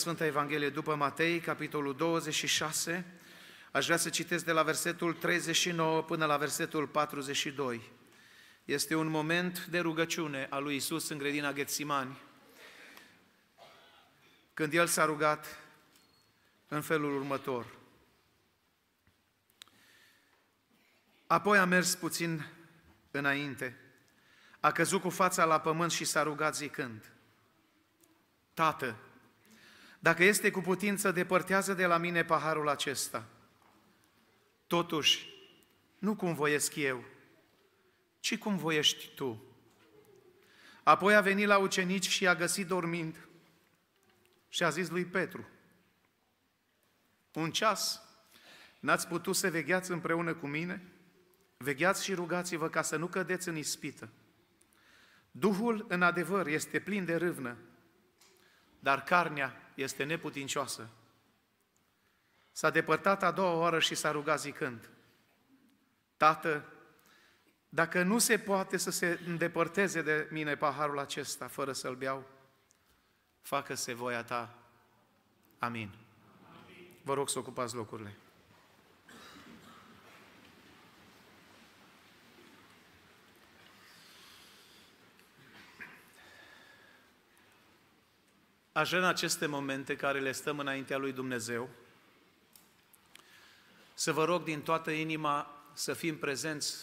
Sfânta Evanghelie după Matei, capitolul 26, aș vrea să citesc de la versetul 39 până la versetul 42. Este un moment de rugăciune a lui Isus în grădina Ghețimani. Când el s-a rugat în felul următor. Apoi a mers puțin înainte, a căzut cu fața la pământ și s-a rugat zicând, Tată, dacă este cu putință, depărtează de la mine paharul acesta. Totuși, nu cum voiesc eu, ci cum voiești tu. Apoi a venit la ucenici și i-a găsit dormind și a zis lui Petru, un ceas n-ați putut să vegheați împreună cu mine? Vegheați și rugați-vă ca să nu cădeți în ispită. Duhul, în adevăr, este plin de râvnă, dar carnea este neputincioasă. S-a depărtat a doua oară și s-a rugat zicând, Tată, dacă nu se poate să se îndepărteze de mine paharul acesta fără să-l beau, facă-se voia ta. Amin. Amin. Vă rog să ocupați locurile. Așa în aceste momente care le stăm înaintea lui Dumnezeu să vă rog din toată inima să fim prezenți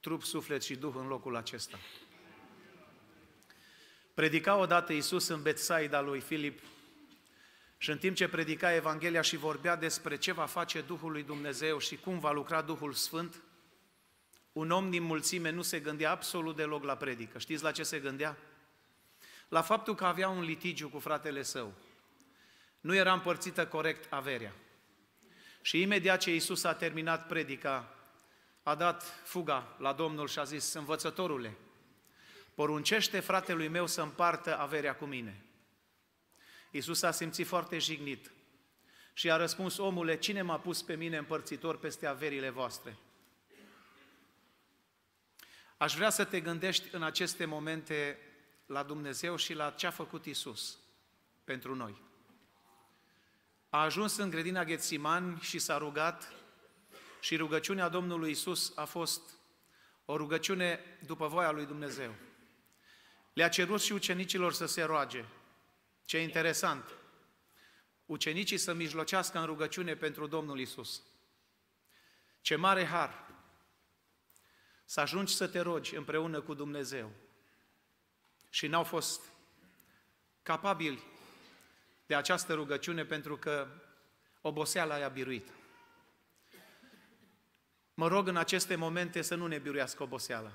trup, suflet și duh în locul acesta. Predica odată Iisus în Betsaida lui Filip și în timp ce predica Evanghelia și vorbea despre ce va face Duhul lui Dumnezeu și cum va lucra Duhul Sfânt, un om din mulțime nu se gândea absolut deloc la predică. Știți la ce se gândea? la faptul că avea un litigiu cu fratele său. Nu era împărțită corect averea. Și imediat ce Isus a terminat predica, a dat fuga la Domnul și a zis, învățătorule, poruncește fratelui meu să împartă averea cu mine. Isus a simțit foarte jignit și a răspuns, omule, cine m-a pus pe mine împărțitor peste averile voastre? Aș vrea să te gândești în aceste momente la Dumnezeu și la ce a făcut Isus pentru noi. A ajuns în grădina Ghețiman și s-a rugat și rugăciunea Domnului Isus a fost o rugăciune după voia lui Dumnezeu. Le-a cerut și ucenicilor să se roage. Ce interesant! Ucenicii să mijlocească în rugăciune pentru Domnul Isus. Ce mare har! Să ajungi să te rogi împreună cu Dumnezeu și n-au fost capabili de această rugăciune pentru că oboseala i-a biruit. Mă rog în aceste momente să nu ne biruiască oboseala,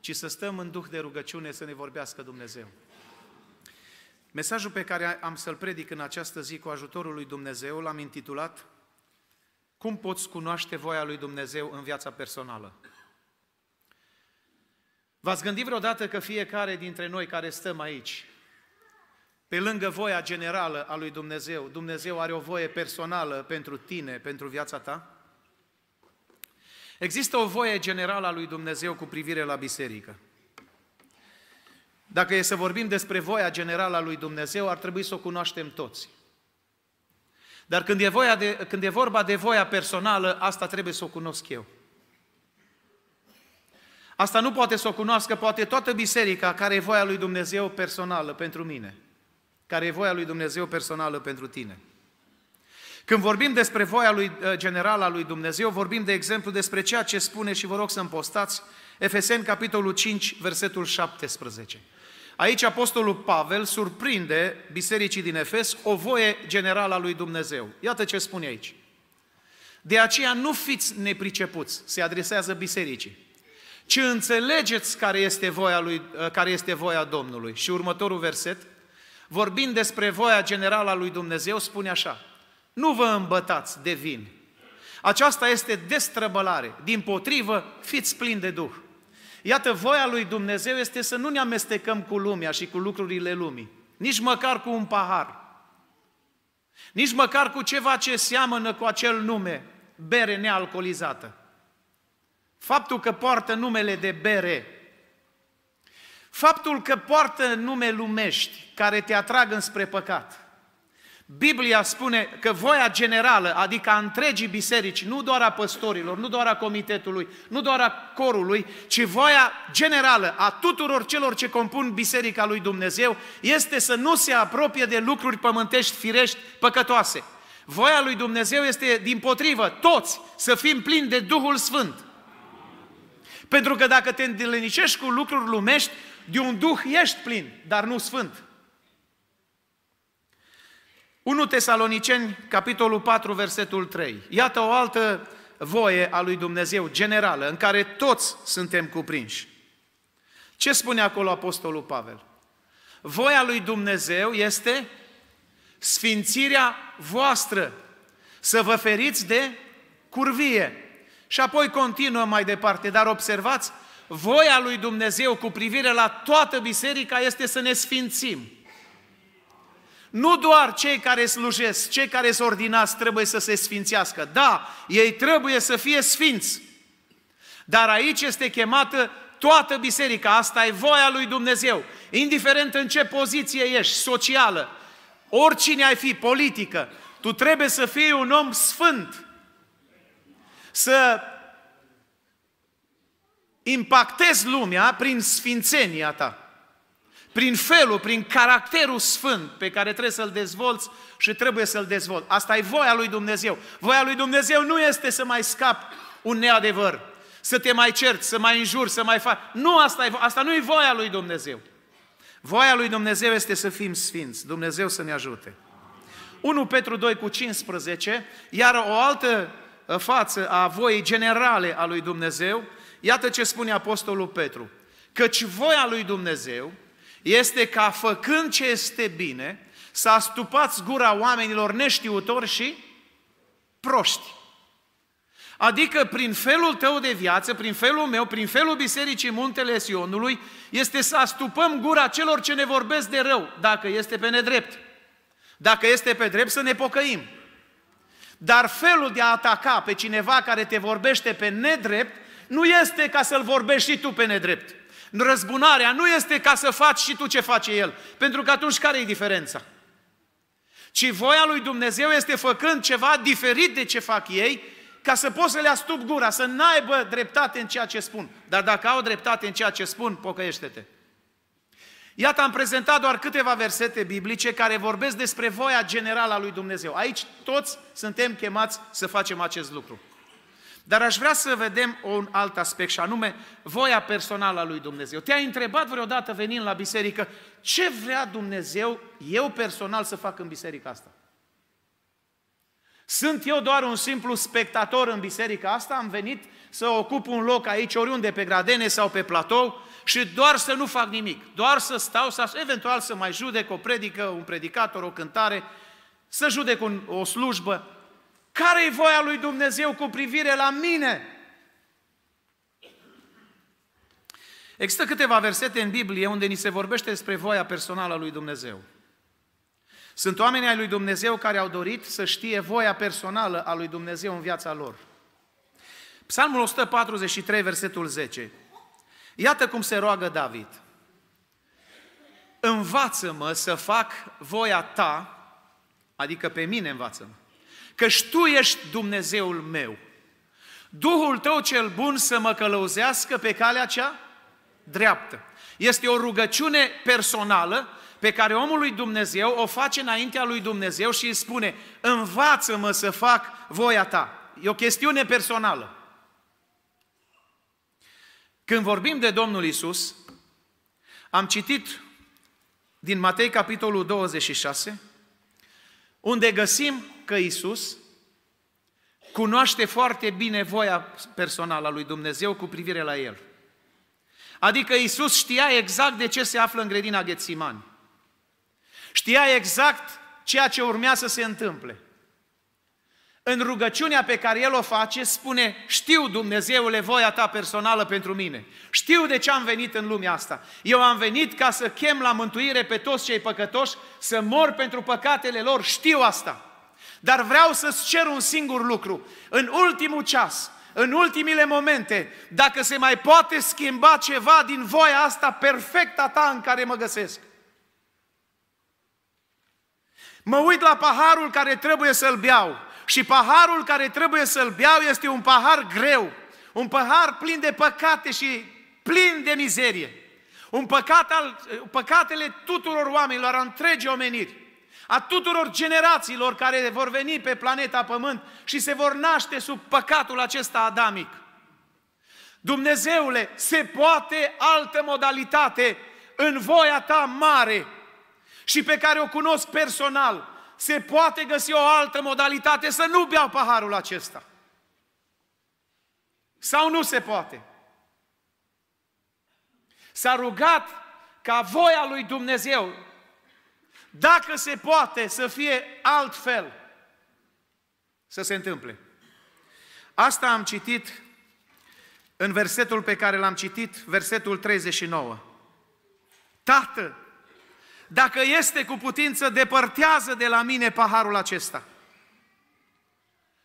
ci să stăm în duh de rugăciune să ne vorbească Dumnezeu. Mesajul pe care am să-l predic în această zi cu ajutorul lui Dumnezeu l-am intitulat Cum poți cunoaște voia lui Dumnezeu în viața personală? V-ați gândit vreodată că fiecare dintre noi care stăm aici, pe lângă voia generală a lui Dumnezeu, Dumnezeu are o voie personală pentru tine, pentru viața ta? Există o voie generală a lui Dumnezeu cu privire la biserică. Dacă e să vorbim despre voia generală a lui Dumnezeu, ar trebui să o cunoaștem toți. Dar când e, voia de, când e vorba de voia personală, asta trebuie să o cunosc eu. Asta nu poate să o cunoască, poate toată biserica, care e voia lui Dumnezeu personală pentru mine, care e voia lui Dumnezeu personală pentru tine. Când vorbim despre voia lui, ă, generală a lui Dumnezeu, vorbim de exemplu despre ceea ce spune și vă rog să-mi postați Efeseni, capitolul 5, versetul 17. Aici Apostolul Pavel surprinde bisericii din Efes o voie generală a lui Dumnezeu. Iată ce spune aici. De aceea nu fiți nepricepuți, se adresează bisericii ci înțelegeți care este voia, lui, uh, care este voia Domnului. Și următorul verset, vorbind despre voia generală a lui Dumnezeu, spune așa, nu vă îmbătați de vin. Aceasta este destrăbălare, din potrivă fiți plini de Duh. Iată, voia lui Dumnezeu este să nu ne amestecăm cu lumea și cu lucrurile lumii, nici măcar cu un pahar, nici măcar cu ceva ce seamănă cu acel nume, bere nealcoolizată faptul că poartă numele de bere, faptul că poartă nume lumești care te atrag înspre păcat. Biblia spune că voia generală, adică a întregii biserici, nu doar a păstorilor, nu doar a comitetului, nu doar a corului, ci voia generală a tuturor celor ce compun biserica lui Dumnezeu, este să nu se apropie de lucruri pământești, firești, păcătoase. Voia lui Dumnezeu este, din potrivă, toți să fim plini de Duhul Sfânt, pentru că dacă te îndelenicești cu lucruri lumești, de un duh ești plin, dar nu sfânt. 1 Tesaloniceni, capitolul 4, versetul 3. Iată o altă voie a lui Dumnezeu generală, în care toți suntem cuprinși. Ce spune acolo Apostolul Pavel? Voia lui Dumnezeu este sfințirea voastră, să vă feriți de curvie, și apoi continuă mai departe, dar observați, voia lui Dumnezeu cu privire la toată biserica este să ne sfințim. Nu doar cei care slujesc, cei care sunt ordinați trebuie să se sfințească. Da, ei trebuie să fie sfinți. Dar aici este chemată toată biserica, asta e voia lui Dumnezeu. Indiferent în ce poziție ești, socială, oricine ai fi, politică, tu trebuie să fii un om sfânt să impactezi lumea prin sfințenia ta, prin felul, prin caracterul sfânt pe care trebuie să-l dezvolți și trebuie să-l dezvolți. Asta e voia lui Dumnezeu. Voia lui Dumnezeu nu este să mai scap un neadevăr, să te mai cerți, să mai înjuri, să mai faci. Nu, asta, e, asta nu e voia lui Dumnezeu. Voia lui Dumnezeu este să fim sfinți. Dumnezeu să ne ajute. 1 Petru 2 cu 15, iar o altă față a voii generale a lui Dumnezeu, iată ce spune Apostolul Petru. Căci voia lui Dumnezeu este ca făcând ce este bine, să astupați gura oamenilor neștiutori și proști. Adică prin felul tău de viață, prin felul meu, prin felul Bisericii Muntele Sionului, este să astupăm gura celor ce ne vorbesc de rău, dacă este pe nedrept. Dacă este pe drept, să ne pocăim. Dar felul de a ataca pe cineva care te vorbește pe nedrept nu este ca să-l vorbești și tu pe nedrept. Răzbunarea nu este ca să faci și tu ce face el. Pentru că atunci care e diferența? Ci voia lui Dumnezeu este făcând ceva diferit de ce fac ei, ca să poți să le astup gura, să n-aibă dreptate în ceea ce spun. Dar dacă au dreptate în ceea ce spun, pocăiește-te. Iată, am prezentat doar câteva versete biblice care vorbesc despre voia generală a lui Dumnezeu. Aici toți suntem chemați să facem acest lucru. Dar aș vrea să vedem un alt aspect și anume voia personală a lui Dumnezeu. Te-ai întrebat vreodată venind la biserică ce vrea Dumnezeu eu personal să fac în biserica asta? Sunt eu doar un simplu spectator în biserica asta? Am venit să ocup un loc aici, oriunde, pe gradene sau pe platou, și doar să nu fac nimic, doar să stau, să, eventual să mai judec o predică, un predicator, o cântare, să judec un, o slujbă. Care e voia lui Dumnezeu cu privire la mine? Există câteva versete în Biblie unde ni se vorbește despre voia personală a lui Dumnezeu. Sunt oamenii ai lui Dumnezeu care au dorit să știe voia personală a lui Dumnezeu în viața lor. Psalmul 143, versetul 10. Iată cum se roagă David. Învață-mă să fac voia ta, adică pe mine învață-mă, căci tu ești Dumnezeul meu. Duhul tău cel bun să mă călăuzească pe calea cea dreaptă. Este o rugăciune personală pe care omul lui Dumnezeu o face înaintea lui Dumnezeu și îi spune, învață-mă să fac voia ta. E o chestiune personală. Când vorbim de Domnul Isus, am citit din Matei capitolul 26, unde găsim că Isus cunoaște foarte bine voia personală a lui Dumnezeu cu privire la el. Adică Isus știa exact de ce se află în grădina Ghețimani. Știa exact ceea ce urmea să se întâmple. În rugăciunea pe care el o face, spune, știu Dumnezeule voia ta personală pentru mine. Știu de ce am venit în lumea asta. Eu am venit ca să chem la mântuire pe toți cei păcătoși, să mor pentru păcatele lor, știu asta. Dar vreau să-ți cer un singur lucru. În ultimul ceas, în ultimile momente, dacă se mai poate schimba ceva din voia asta perfectă ta în care mă găsesc. Mă uit la paharul care trebuie să-l beau și paharul care trebuie să-l beau este un pahar greu, un pahar plin de păcate și plin de mizerie. Un păcat al, păcatele tuturor oamenilor, a întregii omeniri, a tuturor generațiilor care vor veni pe planeta Pământ și se vor naște sub păcatul acesta adamic. Dumnezeule, se poate altă modalitate în voia ta mare și pe care o cunosc personal, se poate găsi o altă modalitate să nu beau paharul acesta. Sau nu se poate? S-a rugat ca voia lui Dumnezeu, dacă se poate să fie altfel, să se întâmple. Asta am citit în versetul pe care l-am citit, versetul 39. Tată, dacă este cu putință, depărtează de la mine paharul acesta.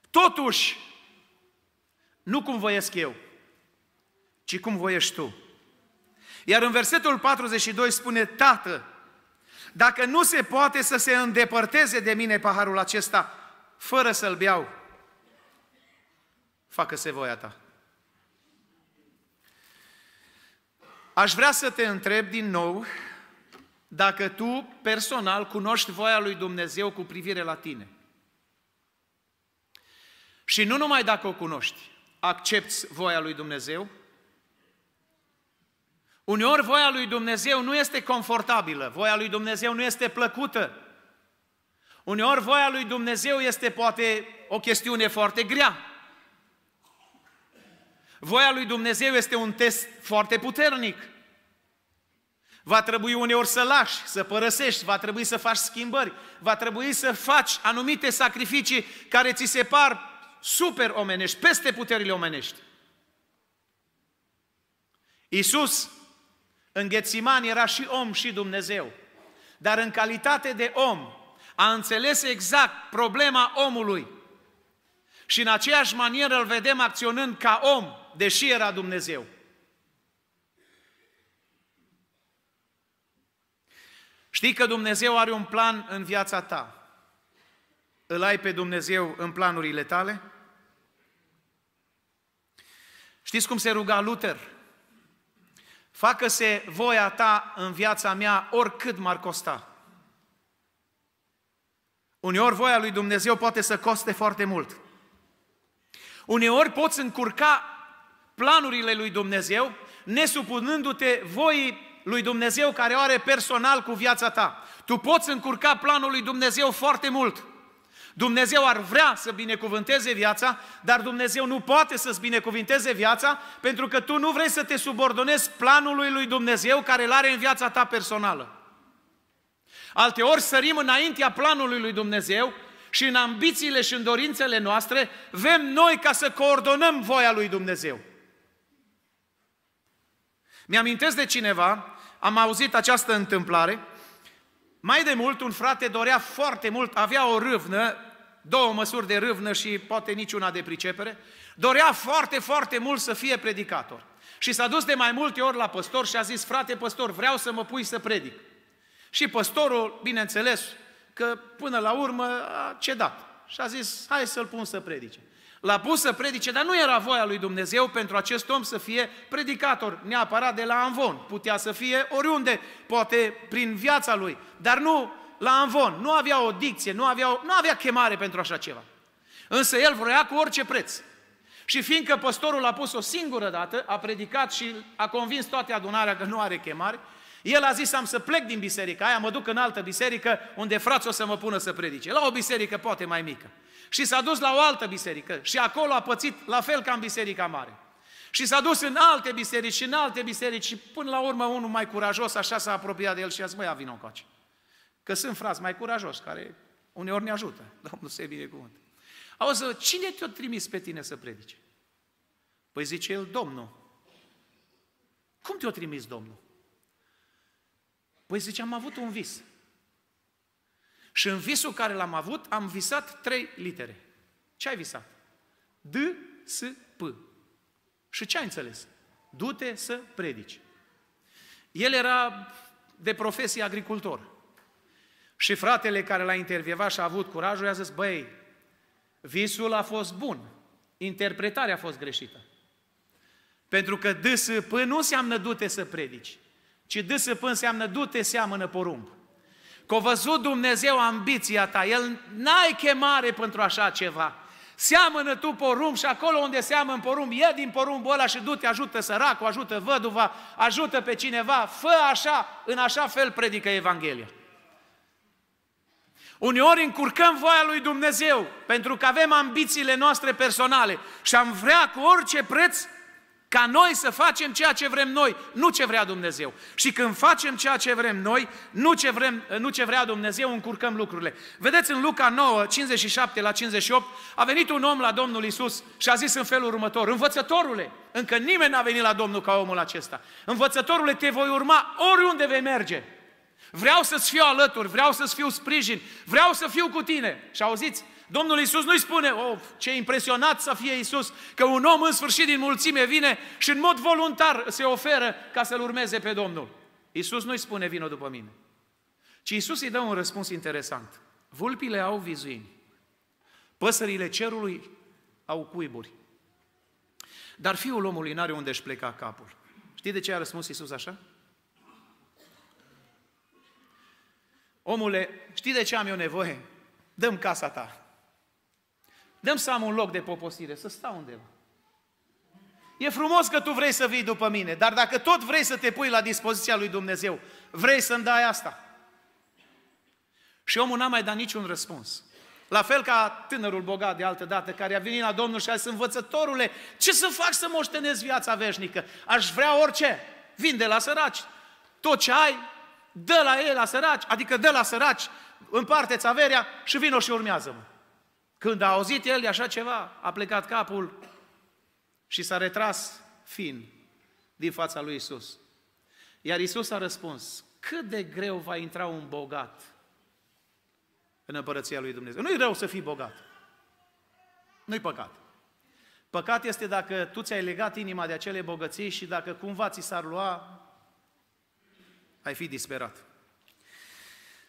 Totuși, nu cum voiesc eu, ci cum voiești tu. Iar în versetul 42 spune, Tată, dacă nu se poate să se îndepărteze de mine paharul acesta, fără să-l beau, facă-se voia ta. Aș vrea să te întreb din nou dacă tu personal cunoști voia lui Dumnezeu cu privire la tine. Și nu numai dacă o cunoști, accepti voia lui Dumnezeu. Uneori voia lui Dumnezeu nu este confortabilă, voia lui Dumnezeu nu este plăcută. Uneori voia lui Dumnezeu este poate o chestiune foarte grea. Voia lui Dumnezeu este un test foarte puternic. Va trebui uneori să lași, să părăsești, va trebui să faci schimbări, va trebui să faci anumite sacrificii care ți se par super omenești, peste puterile omenești. Iisus în Ghețiman era și om și Dumnezeu, dar în calitate de om a înțeles exact problema omului și în aceeași manieră îl vedem acționând ca om, deși era Dumnezeu. Știi că Dumnezeu are un plan în viața ta. Îl ai pe Dumnezeu în planurile tale? Știți cum se ruga Luther? Facă-se voia ta în viața mea oricât m-ar costa. Uneori voia lui Dumnezeu poate să coste foarte mult. Uneori poți încurca planurile lui Dumnezeu, nesupunându-te voii lui Dumnezeu care o are personal cu viața ta. Tu poți încurca planul lui Dumnezeu foarte mult. Dumnezeu ar vrea să binecuvânteze viața, dar Dumnezeu nu poate să-ți binecuvânteze viața pentru că tu nu vrei să te subordonezi planului lui Dumnezeu care îl are în viața ta personală. Alteori sărim înaintea planului lui Dumnezeu și în ambițiile și în dorințele noastre vrem noi ca să coordonăm voia lui Dumnezeu. Mi-amintesc de cineva am auzit această întâmplare. Mai de mult, un frate dorea foarte mult, avea o râvnă, două măsuri de râvnă și poate niciuna de pricepere, dorea foarte, foarte mult să fie predicator. Și s-a dus de mai multe ori la păstor și a zis, frate păstor, vreau să mă pui să predic. Și păstorul, bineînțeles, că până la urmă a cedat. Și a zis, hai să-l pun să predice. L-a pus să predice, dar nu era voia lui Dumnezeu pentru acest om să fie predicator neapărat de la Anvon. Putea să fie oriunde, poate prin viața lui, dar nu la Anvon. Nu avea o dicție, nu avea, nu avea chemare pentru așa ceva. Însă el vroia cu orice preț. Și fiindcă păstorul a pus o singură dată, a predicat și a convins toată adunarea că nu are chemare, el a zis, am să plec din biserica aia, mă duc în altă biserică, unde frații o să mă pună să predice. La o biserică poate mai mică. Și s-a dus la o altă biserică și acolo a pățit la fel ca în biserica mare. Și s-a dus în alte biserici și în alte biserici și până la urmă unul mai curajos așa s-a apropiat de el și a zis, măi, în coace. Că sunt frați mai curajos, care uneori ne ajută. Domnul se binecuvânt. Auzi, cine te-a trimis pe tine să predice? Păi zice el, Domnul. Cum te-a trimis Domnul? Păi zice, am avut un vis. Și în visul care l-am avut, am visat trei litere. Ce ai visat? D, S, P. Și ce ai înțeles? Du-te să predici. El era de profesie agricultor. Și fratele care l-a intervievat și a avut curajul, i-a zis, băi, visul a fost bun, interpretarea a fost greșită. Pentru că D S P nu înseamnă du-te să predici. Ci DSP înseamnă du-te, seamănă porumb. Că a văzut Dumnezeu ambiția ta, El n-ai chemare pentru așa ceva. Seamănă tu porumb și acolo unde seamănă porumb, ia din porumbul ăla și du-te, ajută săracul, ajută văduva, ajută pe cineva, fă așa, în așa fel predică Evanghelia. Uneori încurcăm voia lui Dumnezeu pentru că avem ambițiile noastre personale și am vrea cu orice preț ca noi să facem ceea ce vrem noi, nu ce vrea Dumnezeu. Și când facem ceea ce vrem noi, nu ce, vrem, nu ce vrea Dumnezeu, încurcăm lucrurile. Vedeți în Luca 9, 57 la 58, a venit un om la Domnul Isus și a zis în felul următor, Învățătorule, încă nimeni n-a venit la Domnul ca omul acesta. Învățătorule, te voi urma oriunde vei merge. Vreau să-ți fiu alături, vreau să-ți fiu sprijin, vreau să fiu cu tine. Și auziți, Domnul Iisus nu-i spune, oh, ce impresionat să fie Iisus, că un om în sfârșit din mulțime vine și în mod voluntar se oferă ca să-L urmeze pe Domnul. Iisus nu-i spune, vină după mine. Ci Iisus îi dă un răspuns interesant. Vulpile au vizuini, păsările cerului au cuiburi, dar fiul omului n-are unde își pleca capul. Știi de ce a răspuns Iisus așa? Omule, știi de ce am eu nevoie? Dăm casa ta. Dăm să am un loc de poposire, să stau undeva. E frumos că tu vrei să vii după mine, dar dacă tot vrei să te pui la dispoziția lui Dumnezeu, vrei să-mi dai asta. Și omul n-a mai dat niciun răspuns. La fel ca tânărul bogat de altă dată, care a venit la Domnul și a zis, învățătorule, ce să fac să moștenesc viața veșnică? Aș vrea orice. Vinde la săraci. Tot ce ai, dă la ei la săraci, adică dă la săraci, împarte-ți averea și vino și urmează-mă. Când a auzit el așa ceva, a plecat capul și s-a retras fin din fața lui Isus. Iar Isus a răspuns, cât de greu va intra un bogat în împărăția lui Dumnezeu. Nu-i rău să fii bogat. Nu-i păcat. Păcat este dacă tu ți-ai legat inima de acele bogății și dacă cumva ți s-ar lua, ai fi disperat.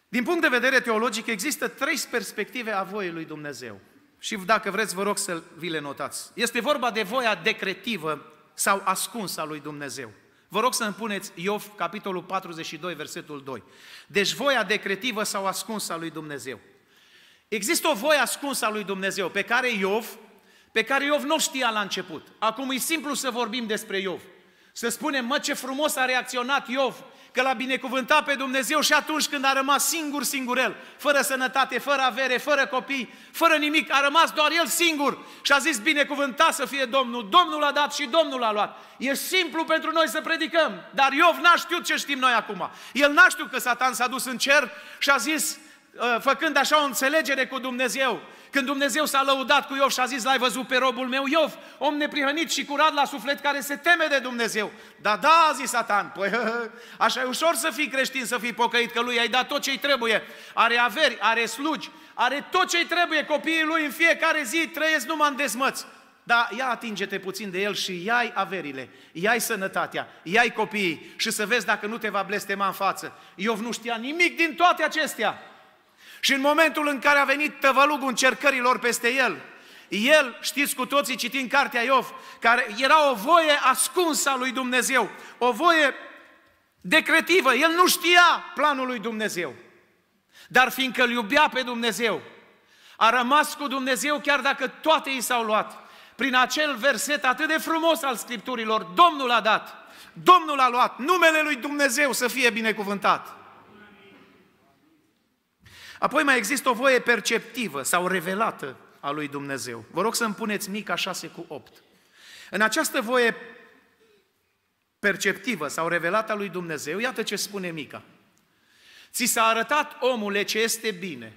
Din punct de vedere teologic, există trei perspective a voii lui Dumnezeu. Și dacă vreți, vă rog să vi le notați. Este vorba de voia decretivă sau ascunsă a lui Dumnezeu. Vă rog să îmi puneți Iov, capitolul 42, versetul 2. Deci voia decretivă sau ascunsă a lui Dumnezeu. Există o voie ascunsă a lui Dumnezeu pe care Iov, pe care Iov nu știa la început. Acum e simplu să vorbim despre Iov. Să spunem, mă, ce frumos a reacționat Iov că l-a binecuvântat pe Dumnezeu și atunci când a rămas singur, singurel, fără sănătate, fără avere, fără copii, fără nimic, a rămas doar el singur și a zis binecuvântat să fie Domnul. Domnul a dat și Domnul a luat. E simplu pentru noi să predicăm, dar Iov n-a știut ce știm noi acum. El n-a știut că Satan s-a dus în cer și a zis, ă, făcând așa o înțelegere cu Dumnezeu, când Dumnezeu s-a lăudat cu Iov și a zis, l-ai văzut pe robul meu Iov, om neprihănit și curat la suflet care se teme de Dumnezeu. Da, da, a zis Satan, păi așa e ușor să fii creștin, să fii pocăit, că lui ai dat tot ce-i trebuie. Are averi, are slugi, are tot ce-i trebuie, copiii lui în fiecare zi trăiesc numai în desmăți. Da, ia atinge-te puțin de el și ia-i averile, ia-i sănătatea, ia-i copiii și să vezi dacă nu te va blestema în față. Iov nu știa nimic din toate acestea. Și în momentul în care a venit tăvălugul încercărilor peste el, el, știți cu toții citind cartea Iov, care era o voie ascunsă a lui Dumnezeu, o voie decretivă, el nu știa planul lui Dumnezeu. Dar fiindcă îl iubea pe Dumnezeu, a rămas cu Dumnezeu chiar dacă toate i s-au luat. Prin acel verset atât de frumos al Scripturilor, Domnul a dat, Domnul a luat, numele lui Dumnezeu să fie binecuvântat. Apoi mai există o voie perceptivă sau revelată a lui Dumnezeu. Vă rog să îmi puneți Mica 6 cu 8. În această voie perceptivă sau revelată a lui Dumnezeu, iată ce spune Mica. Ți s-a arătat, omule, ce este bine.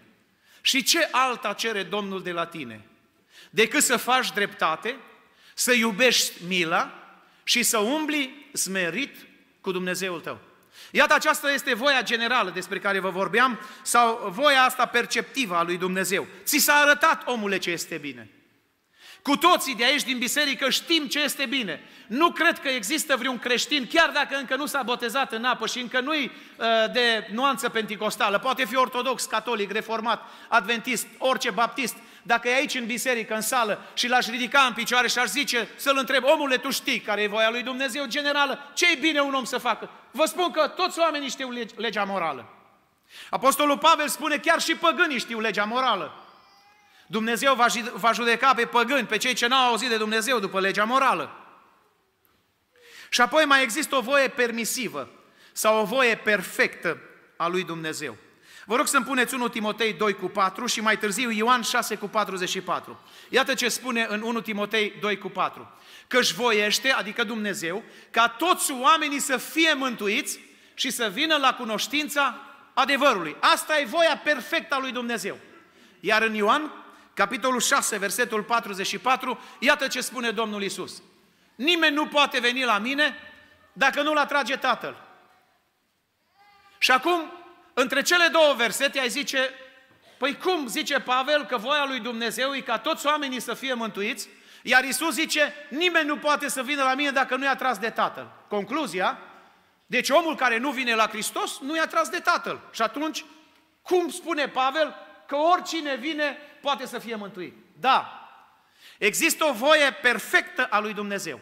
Și ce alta cere Domnul de la tine? Decât să faci dreptate, să iubești mila și să umbli smerit cu Dumnezeul tău. Iată, aceasta este voia generală despre care vă vorbeam, sau voia asta perceptivă a lui Dumnezeu. Ți s-a arătat, omule, ce este bine. Cu toții de aici din biserică știm ce este bine. Nu cred că există vreun creștin, chiar dacă încă nu s-a botezat în apă și încă nu-i uh, de nuanță penticostală, poate fi ortodox, catolic, reformat, adventist, orice baptist, dacă e aici în biserică, în sală, și l-aș ridica în picioare și aș zice, să-l întreb, omule, tu știi care e voia lui Dumnezeu generală? ce e bine un om să facă? Vă spun că toți oamenii știu legea morală. Apostolul Pavel spune, chiar și păgânii știu legea morală. Dumnezeu va, va judeca pe păgâni, pe cei ce n-au auzit de Dumnezeu după legea morală. Și apoi mai există o voie permisivă sau o voie perfectă a lui Dumnezeu. Vă rog să-mi puneți 1 Timotei 2 cu 4 și mai târziu Ioan 6 cu 44. Iată ce spune în 1 Timotei 2 cu 4. Că-și voiește, adică Dumnezeu, ca toți oamenii să fie mântuiți și să vină la cunoștința adevărului. Asta e voia perfectă a lui Dumnezeu. Iar în Ioan, capitolul 6, versetul 44, iată ce spune Domnul Isus. Nimeni nu poate veni la mine dacă nu-l atrage Tatăl. Și acum între cele două versete ai zice, păi cum zice Pavel că voia lui Dumnezeu e ca toți oamenii să fie mântuiți, iar Isus zice, nimeni nu poate să vină la mine dacă nu e atras de Tatăl. Concluzia, deci omul care nu vine la Hristos nu e atras de Tatăl. Și atunci, cum spune Pavel că oricine vine poate să fie mântuit? Da, există o voie perfectă a lui Dumnezeu.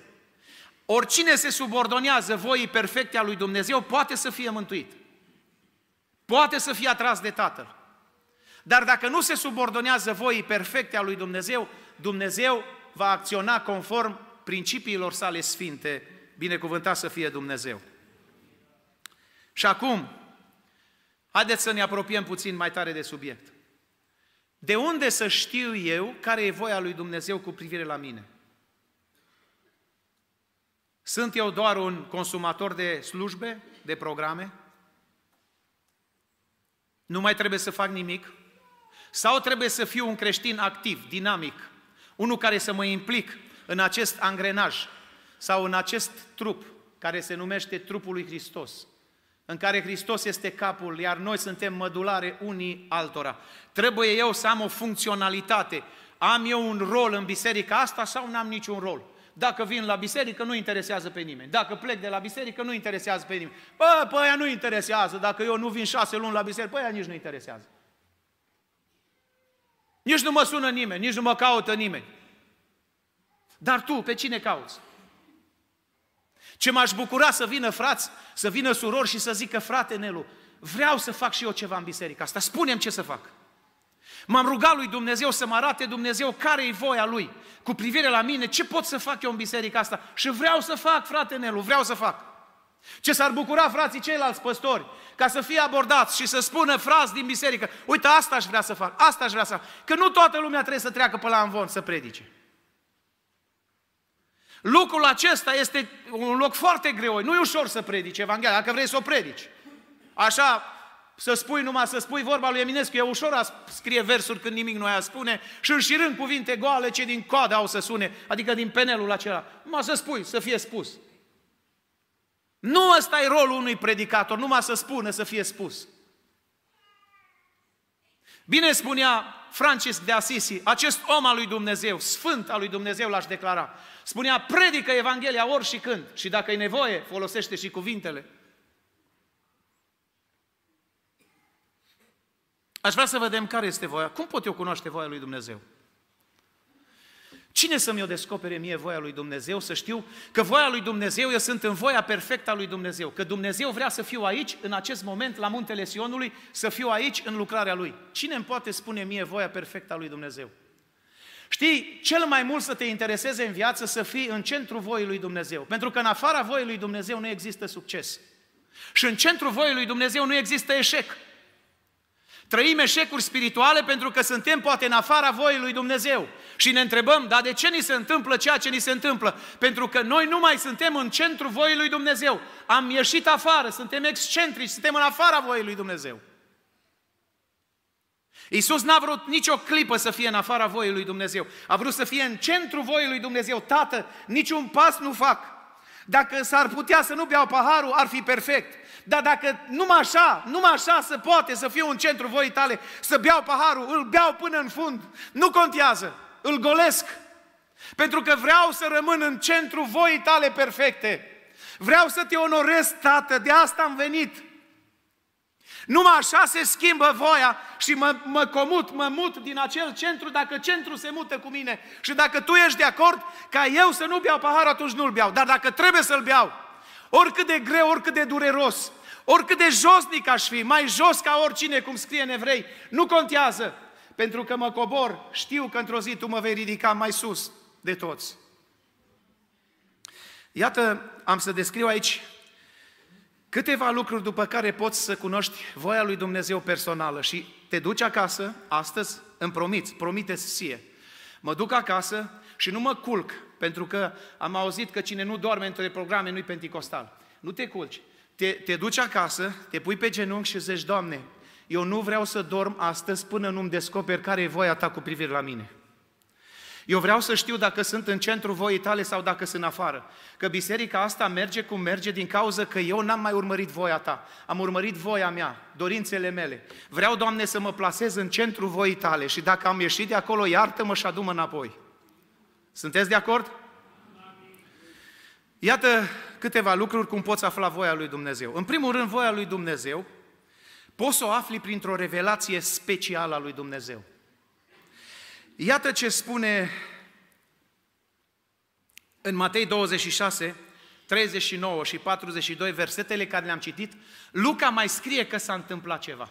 Oricine se subordonează voii perfecte a lui Dumnezeu poate să fie mântuit. Poate să fie atras de Tatăl. Dar dacă nu se subordonează voii perfecte a lui Dumnezeu, Dumnezeu va acționa conform principiilor sale sfinte. Binecuvântat să fie Dumnezeu. Și acum, haideți să ne apropiem puțin mai tare de subiect. De unde să știu eu care e voia lui Dumnezeu cu privire la mine? Sunt eu doar un consumator de slujbe, de programe? nu mai trebuie să fac nimic? Sau trebuie să fiu un creștin activ, dinamic, unul care să mă implic în acest angrenaj sau în acest trup care se numește trupul lui Hristos, în care Hristos este capul, iar noi suntem mădulare unii altora. Trebuie eu să am o funcționalitate, am eu un rol în biserica asta sau n-am niciun rol? Dacă vin la biserică, nu interesează pe nimeni. Dacă plec de la biserică, nu interesează pe nimeni. Bă, pe aia nu interesează. Dacă eu nu vin șase luni la biserică, pe aia nici nu interesează. Nici nu mă sună nimeni, nici nu mă caută nimeni. Dar tu, pe cine cauți? Ce m-aș bucura să vină frați, să vină surori și să zică, frate Nelu, vreau să fac și eu ceva în biserică asta, spunem ce să fac. M-am rugat lui Dumnezeu să mă arate Dumnezeu care e voia Lui cu privire la mine, ce pot să fac eu în biserica asta. Și vreau să fac, frate Nelu, vreau să fac. Ce s-ar bucura frații ceilalți păstori ca să fie abordați și să spună frați din biserică, uite asta aș vrea să fac, asta aș vrea să fac. Că nu toată lumea trebuie să treacă pe la învon să predice. Lucrul acesta este un loc foarte greu, nu e ușor să predici Evanghelia, dacă vrei să o predici. Așa, să spui numai, să spui vorba lui Eminescu, e ușor a scrie versuri când nimic nu aia spune și înșirând cuvinte goale ce din coada au să sune, adică din penelul acela. Numai să spui, să fie spus. Nu ăsta e rolul unui predicator, numai să spună, să fie spus. Bine spunea Francis de Assisi, acest om al lui Dumnezeu, sfânt al lui Dumnezeu l-aș declara. Spunea, predică Evanghelia ori și când și dacă e nevoie, folosește și cuvintele. Aș vrea să vedem care este voia. Cum pot eu cunoaște voia lui Dumnezeu? Cine să mi-o descopere mie voia lui Dumnezeu, să știu că voia lui Dumnezeu, eu sunt în voia perfectă a lui Dumnezeu, că Dumnezeu vrea să fiu aici, în acest moment, la muntele Sionului, să fiu aici în lucrarea Lui. Cine îmi poate spune mie voia perfectă a lui Dumnezeu? Știi, cel mai mult să te intereseze în viață să fii în centru voii lui Dumnezeu, pentru că în afara voii lui Dumnezeu nu există succes. Și în centru voii lui Dumnezeu nu există eșec. Trăim eșecuri spirituale pentru că suntem poate în afara voii lui Dumnezeu. Și ne întrebăm, dar de ce ni se întâmplă ceea ce ni se întâmplă? Pentru că noi nu mai suntem în centru voii lui Dumnezeu. Am ieșit afară, suntem excentrici, suntem în afara voii lui Dumnezeu. Iisus n-a vrut nicio clipă să fie în afara voii lui Dumnezeu. A vrut să fie în centru voii lui Dumnezeu. Tată, niciun pas nu fac. Dacă s-ar putea să nu beau paharul, ar fi perfect. Dar dacă numai așa, numai așa se poate să fiu în centru voii tale, să beau paharul, îl beau până în fund, nu contează, îl golesc. Pentru că vreau să rămân în centru voii tale perfecte. Vreau să te onorez, Tată, de asta am venit. Numai așa se schimbă voia și mă, mă comut, mă mut din acel centru, dacă centru se mută cu mine. Și dacă tu ești de acord ca eu să nu beau pahar, atunci nu-l beau. Dar dacă trebuie să-l beau, oricât de greu, oricât de dureros, Oricât de josnic aș fi, mai jos ca oricine, cum scrie în evrei, nu contează. Pentru că mă cobor, știu că într-o zi tu mă vei ridica mai sus de toți. Iată, am să descriu aici câteva lucruri după care poți să cunoști voia lui Dumnezeu personală și te duci acasă, astăzi îmi promiți, promiteți sie. Mă duc acasă și nu mă culc, pentru că am auzit că cine nu doarme între programe nu-i penticostal. Nu te culci te, te duci acasă, te pui pe genunchi și zici, Doamne, eu nu vreau să dorm astăzi până nu-mi descoperi care e voia Ta cu privire la mine. Eu vreau să știu dacă sunt în centrul voii tale sau dacă sunt afară. Că biserica asta merge cum merge din cauza că eu n-am mai urmărit voia ta. Am urmărit voia mea, dorințele mele. Vreau, Doamne, să mă plasez în centrul voii tale și dacă am ieșit de acolo, iartă-mă și adu-mă înapoi. Sunteți de acord? Iată câteva lucruri cum poți afla voia lui Dumnezeu. În primul rând, voia lui Dumnezeu poți să o afli printr-o revelație specială a lui Dumnezeu. Iată ce spune în Matei 26, 39 și 42, versetele care le-am citit, Luca mai scrie că s-a întâmplat ceva.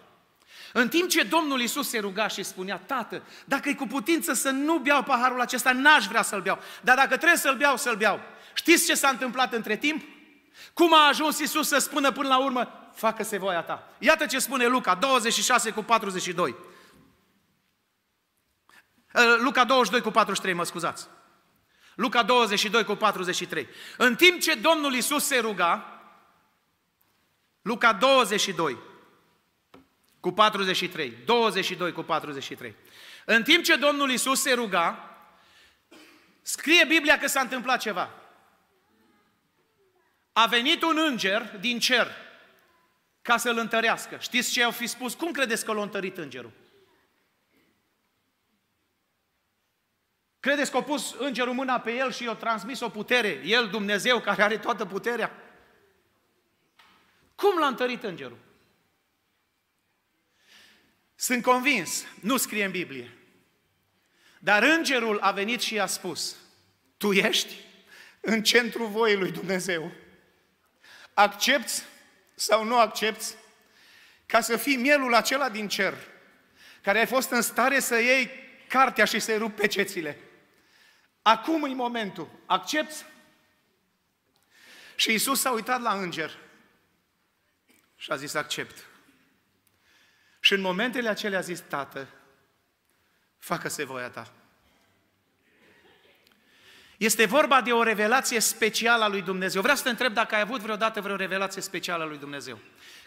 În timp ce Domnul Isus se ruga și spunea, Tată, dacă e cu putință să nu beau paharul acesta, n-aș vrea să-l beau. Dar dacă trebuie să-l beau, să-l beau. Știți ce s-a întâmplat între timp? Cum a ajuns Isus să spună până la urmă, facă-se voia ta. Iată ce spune Luca 26 cu 42. Eh, Luca 22 cu 43, mă scuzați. Luca 22 cu 43. În timp ce Domnul Isus se ruga, Luca 22 cu 43, 22 cu 43. În timp ce Domnul Isus se ruga, scrie Biblia că s-a întâmplat ceva. A venit un înger din cer ca să-l întărească. Știți ce au fi spus? Cum credeți că l-a întărit îngerul? Credeți că a pus îngerul mâna pe el și i-a transmis o putere? El, Dumnezeu, care are toată puterea? Cum l-a întărit îngerul? Sunt convins, nu scrie în Biblie. Dar îngerul a venit și i-a spus, tu ești în centru voii lui Dumnezeu. Accepți sau nu accepți ca să fii mielul acela din cer, care ai fost în stare să iei cartea și să-i rupi pecețile. Acum e momentul. Accepți? Și Isus s-a uitat la înger și a zis, accept. Și în momentele acelea a zis, Tată, facă-se voia ta. Este vorba de o revelație specială a lui Dumnezeu. Vreau să te întreb dacă ai avut vreodată vreo revelație specială a lui Dumnezeu.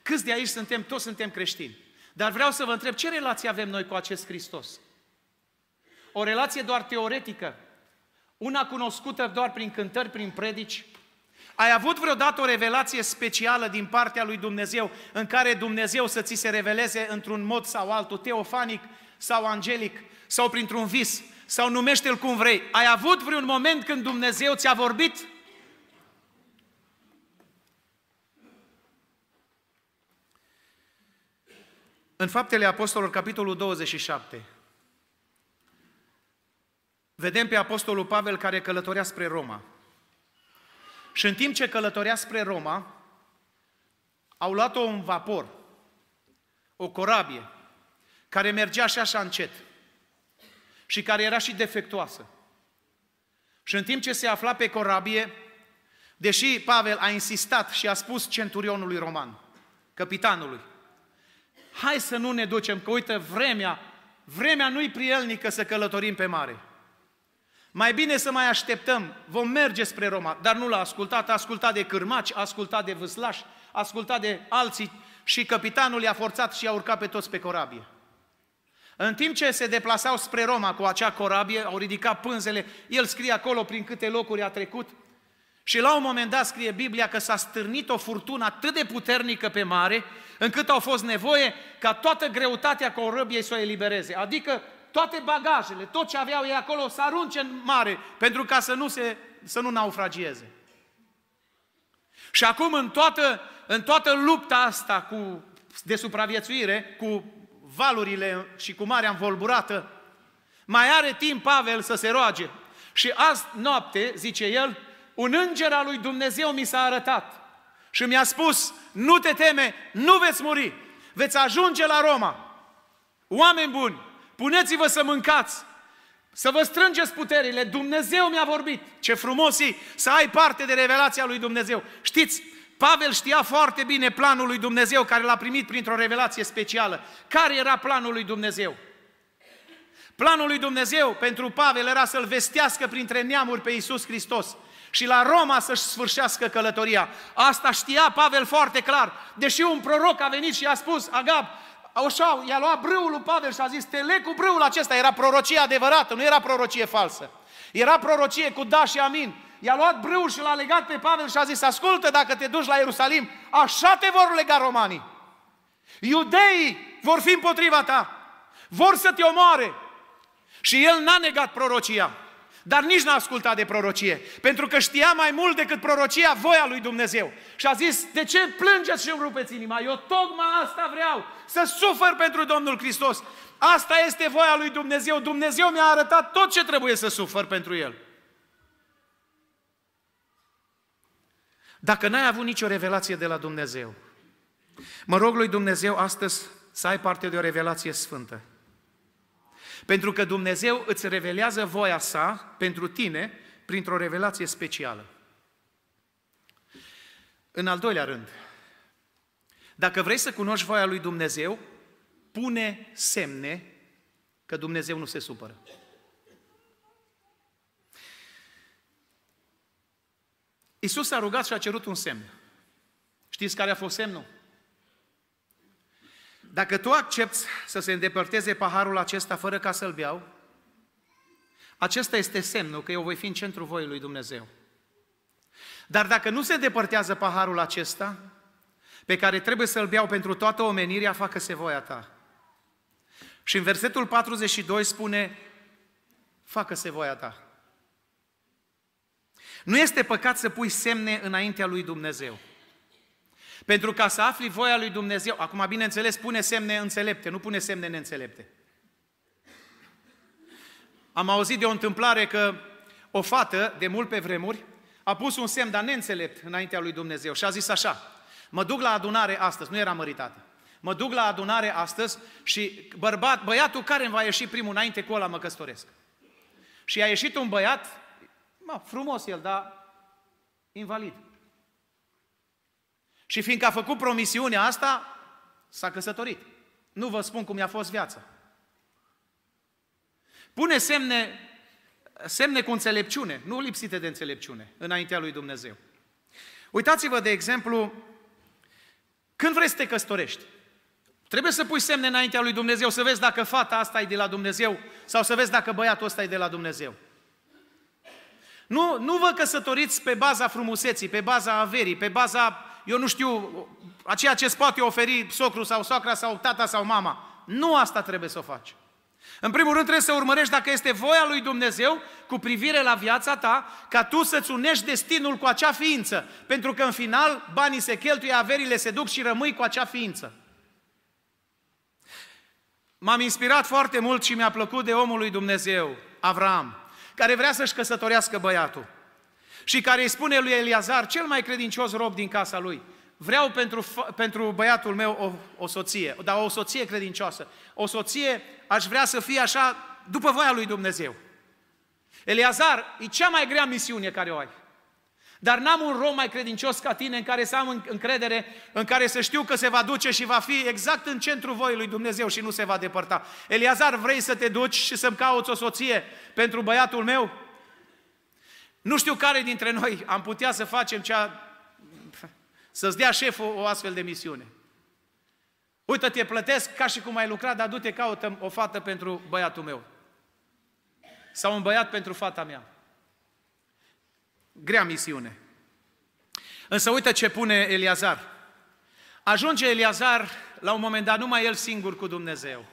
Câți de aici suntem, toți suntem creștini. Dar vreau să vă întreb, ce relație avem noi cu acest Hristos? O relație doar teoretică, una cunoscută doar prin cântări, prin predici, ai avut vreodată o revelație specială din partea lui Dumnezeu în care Dumnezeu să ți se reveleze într-un mod sau altul, teofanic sau angelic sau printr-un vis sau numește-l cum vrei. Ai avut vreun moment când Dumnezeu ți-a vorbit? În Faptele Apostolilor, capitolul 27, vedem pe Apostolul Pavel care călătorea spre Roma. Și în timp ce călătorea spre Roma, au luat-o un vapor, o corabie, care mergea și așa încet și care era și defectuoasă. Și în timp ce se afla pe corabie, deși Pavel a insistat și a spus centurionului roman, capitanului, hai să nu ne ducem, că uite, vremea, vremea nu-i prielnică să călătorim pe mare. Mai bine să mai așteptăm, vom merge spre Roma, dar nu l-a ascultat, a ascultat de cârmaci, a ascultat de vâslași, a ascultat de alții și capitanul i-a forțat și i-a urcat pe toți pe corabie. În timp ce se deplasau spre Roma cu acea corabie, au ridicat pânzele, el scrie acolo prin câte locuri a trecut și la un moment dat scrie Biblia că s-a stârnit o furtună atât de puternică pe mare, încât au fost nevoie ca toată greutatea corabiei să o elibereze. Adică toate bagajele, tot ce aveau ei acolo, să arunce în mare, pentru ca să nu, se, să nu naufragieze. Și acum, în toată, în toată lupta asta cu, de supraviețuire, cu valurile și cu marea învolburată, mai are timp Pavel să se roage. Și azi noapte, zice el, un înger al lui Dumnezeu mi s-a arătat și mi-a spus, nu te teme, nu veți muri, veți ajunge la Roma. Oameni buni, Puneți-vă să mâncați, să vă strângeți puterile. Dumnezeu mi-a vorbit. Ce frumos e să ai parte de revelația lui Dumnezeu. Știți, Pavel știa foarte bine planul lui Dumnezeu care l-a primit printr-o revelație specială. Care era planul lui Dumnezeu? Planul lui Dumnezeu pentru Pavel era să-l vestească printre neamuri pe Iisus Hristos și la Roma să-și sfârșească călătoria. Asta știa Pavel foarte clar. Deși un proroc a venit și a spus, Agab, așa, i-a luat brâul lui Pavel și a zis, te leg cu brâul acesta, era prorocie adevărată, nu era prorocie falsă. Era prorocie cu da și amin. I-a luat brâul și l-a legat pe Pavel și a zis, ascultă, dacă te duci la Ierusalim, așa te vor lega romanii. Iudeii vor fi împotriva ta, vor să te omoare. Și el n-a negat prorocia. Dar nici n-a ascultat de prorocie, pentru că știa mai mult decât prorocia voia lui Dumnezeu. Și a zis, de ce plângeți și îmi rupeți inima? Eu tocmai asta vreau, să sufăr pentru Domnul Hristos. Asta este voia lui Dumnezeu. Dumnezeu mi-a arătat tot ce trebuie să sufăr pentru El. Dacă n-ai avut nicio revelație de la Dumnezeu, mă rog lui Dumnezeu astăzi să ai parte de o revelație sfântă. Pentru că Dumnezeu îți revelează voia sa pentru tine printr-o revelație specială. În al doilea rând, dacă vrei să cunoști voia lui Dumnezeu, pune semne că Dumnezeu nu se supără. Isus a rugat și a cerut un semn. Știți care a fost semnul? Dacă tu accepti să se îndepărteze paharul acesta fără ca să-l beau, acesta este semnul că eu voi fi în centrul voii lui Dumnezeu. Dar dacă nu se depărtează paharul acesta, pe care trebuie să-l beau pentru toată omenirea, facă-se voia ta. Și în versetul 42 spune, facă-se voia ta. Nu este păcat să pui semne înaintea lui Dumnezeu. Pentru ca să afli voia lui Dumnezeu, acum bineînțeles pune semne înțelepte, nu pune semne neînțelepte. Am auzit de o întâmplare că o fată, de mult pe vremuri, a pus un semn, dar neînțelept, înaintea lui Dumnezeu și a zis așa, mă duc la adunare astăzi, nu era măritată, mă duc la adunare astăzi și bărbat, băiatul care îmi va ieși primul înainte cu ăla mă căsătoresc. Și a ieșit un băiat, mă, frumos el, dar invalid. Și fiindcă a făcut promisiunea asta, s-a căsătorit. Nu vă spun cum i-a fost viața. Pune semne, semne cu înțelepciune, nu lipsite de înțelepciune, înaintea lui Dumnezeu. Uitați-vă, de exemplu, când vrei să te căsătorești, trebuie să pui semne înaintea lui Dumnezeu, să vezi dacă fata asta e de la Dumnezeu sau să vezi dacă băiatul ăsta e de la Dumnezeu. Nu, nu vă căsătoriți pe baza frumuseții, pe baza averii, pe baza eu nu știu, a ceea ce îți poate oferi socrul sau soacra sau tata sau mama. Nu asta trebuie să o faci. În primul rând trebuie să urmărești dacă este voia lui Dumnezeu cu privire la viața ta, ca tu să-ți unești destinul cu acea ființă. Pentru că în final banii se cheltuie, averile se duc și rămâi cu acea ființă. M-am inspirat foarte mult și mi-a plăcut de omul lui Dumnezeu, Avram, care vrea să-și căsătorească băiatul și care îi spune lui Eliazar, cel mai credincios rob din casa lui, vreau pentru, pentru băiatul meu o, o soție, dar o soție credincioasă. O soție aș vrea să fie așa după voia lui Dumnezeu. Eliazar, e cea mai grea misiune care o ai. Dar n-am un rom mai credincios ca tine în care să am încredere, în care să știu că se va duce și va fi exact în centrul voii lui Dumnezeu și nu se va depărta. Eliazar, vrei să te duci și să-mi cauți o soție pentru băiatul meu? Nu știu care dintre noi am putea să facem cea... să-ți dea șeful o astfel de misiune. Uite, te plătesc ca și cum ai lucrat, dar du-te caută o fată pentru băiatul meu. Sau un băiat pentru fata mea. Grea misiune. Însă uite ce pune Eliazar. Ajunge Eliazar la un moment dat numai el singur cu Dumnezeu.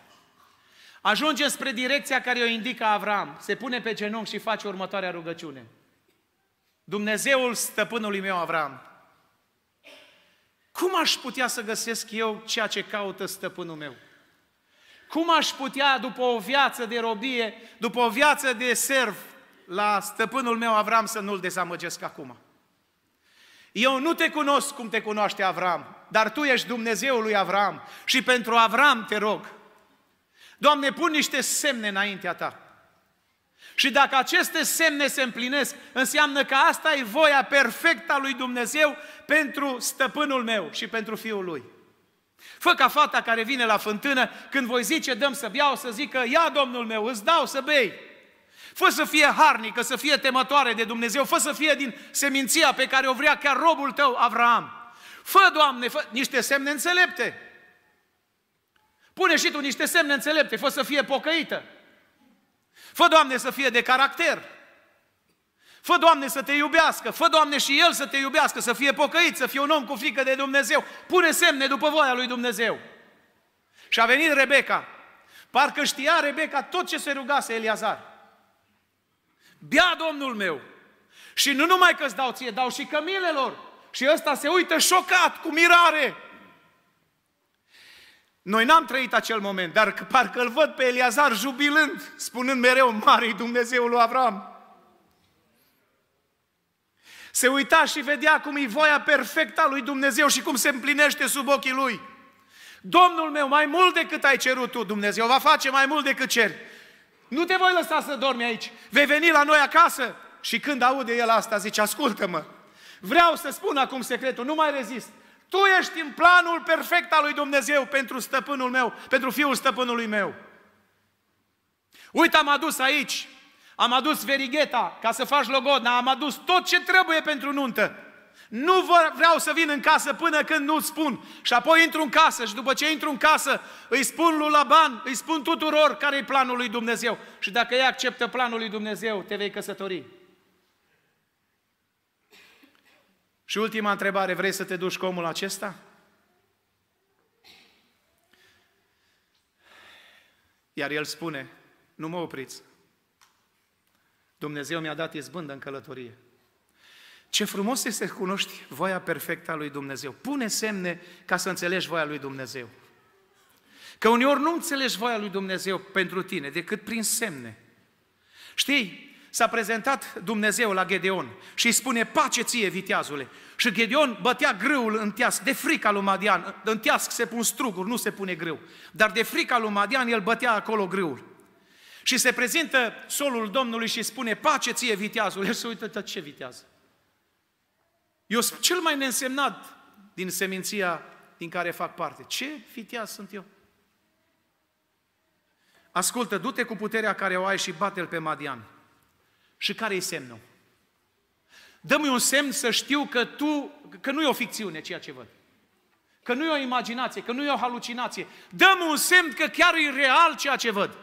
Ajunge spre direcția care o indică Avram. Se pune pe genunchi și face următoarea rugăciune. Dumnezeul stăpânului meu Avram. Cum aș putea să găsesc eu ceea ce caută stăpânul meu? Cum aș putea, după o viață de robie, după o viață de serv, la stăpânul meu Avram să nu-l dezamăgesc acum? Eu nu te cunosc cum te cunoaște Avram, dar Tu ești Dumnezeul lui Avram și pentru Avram te rog. Doamne, pun niște semne înaintea Ta. Și dacă aceste semne se împlinesc, înseamnă că asta e voia perfectă a lui Dumnezeu pentru stăpânul meu și pentru fiul lui. Fă ca fata care vine la fântână, când voi zice dăm să beau, să zică ia domnul meu, îți dau să bei. Fă să fie harnică, să fie temătoare de Dumnezeu, fă să fie din seminția pe care o vrea chiar robul tău, Avram. Fă, Doamne, fă niște semne înțelepte. Pune și tu niște semne înțelepte, fă să fie pocăită. Fă, Doamne, să fie de caracter. Fă, Doamne, să te iubească. Fă, Doamne, și El să te iubească, să fie pocăit, să fie un om cu frică de Dumnezeu. Pune semne după voia lui Dumnezeu. Și a venit Rebecca. Parcă știa Rebecca tot ce se rugase Eliazar. Bia Domnul meu! Și nu numai că îți dau ție, dau și cămilelor. Și ăsta se uită șocat, cu mirare. Noi n-am trăit acel moment, dar parcă îl văd pe Eliazar jubilând, spunând mereu, mare Dumnezeu lui Avram. Se uita și vedea cum e voia perfectă a lui Dumnezeu și cum se împlinește sub ochii lui. Domnul meu, mai mult decât ai cerut tu, Dumnezeu va face mai mult decât ceri. Nu te voi lăsa să dormi aici. Vei veni la noi acasă. Și când aude el asta, zice, ascultă-mă. Vreau să spun acum secretul, nu mai rezist. Tu ești în planul perfect al lui Dumnezeu pentru stăpânul meu, pentru fiul stăpânului meu. Uite, am adus aici, am adus verigheta ca să faci logodna, am adus tot ce trebuie pentru nuntă. Nu vreau să vin în casă până când nu spun. Și apoi intru în casă și după ce intru în casă îi spun lui Laban, îi spun tuturor care e planul lui Dumnezeu. Și dacă ei acceptă planul lui Dumnezeu, te vei căsători. Și ultima întrebare, vrei să te duci cu omul acesta? Iar el spune, nu mă opriți. Dumnezeu mi-a dat izbândă în călătorie. Ce frumos este să cunoști voia perfectă a lui Dumnezeu. Pune semne ca să înțelegi voia lui Dumnezeu. Că uneori nu înțelegi voia lui Dumnezeu pentru tine, decât prin semne. Știi, s-a prezentat Dumnezeu la Gedeon și îi spune, pace ție, viteazule. Și Gedeon bătea grâul în teasc, de frica lui Madian. În teasc se pun struguri, nu se pune grâu. Dar de frica lui Madian, el bătea acolo grâul. Și se prezintă solul Domnului și spune, pace ție, viteazul. El se uită, ce vitează? Eu sunt cel mai neînsemnat din seminția din care fac parte. Ce viteaz sunt eu? Ascultă, du-te cu puterea care o ai și bate-l pe Madian. Și care e semnul? Dă-mi un semn să știu că tu, că nu e o ficțiune ceea ce văd. Că nu e o imaginație, că nu e o halucinație. Dă-mi un semn că chiar e real ceea ce văd.